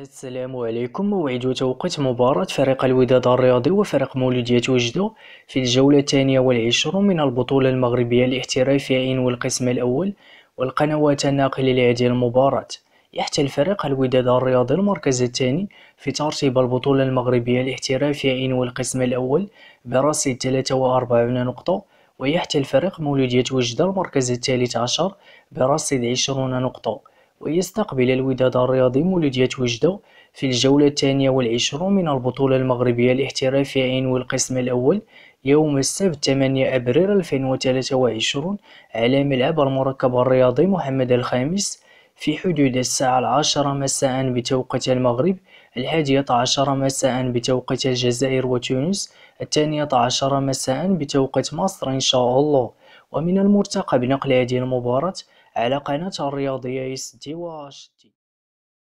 السلام عليكم موعد وتوقيت مباراة فريق الوداد الرياضي وفريق مولودية وجدة في الجولة الثانية والعشرون من البطولة المغربية الاحترافية والقسم الأول والقنوات الناقلة لهذه المباراة يحتل فريق الوداد الرياضي المركز الثاني في ترتيب البطولة المغربية الاحترافية والقسم الأول برصيد 43 نقطة ويحتل فريق مولودية وجدة المركز الثالث عشر برصيد 20 نقطة ويستقبل الوداد الرياضي مولودية وجدة في الجولة الثانية والعشرون من البطولة المغربية الاحترافية والقسم الأول يوم السبت 8 أبريل 2023 على ملعب المركب الرياضي محمد الخامس في حدود الساعة العاشرة مساء بتوقيت المغرب الحادية عشر مساء بتوقيت الجزائر وتونس الثانية عشر مساء بتوقيت مصر إن شاء الله ومن المرتقب نقل هذه المباراة على قناة الرياضية إس تي وإش تي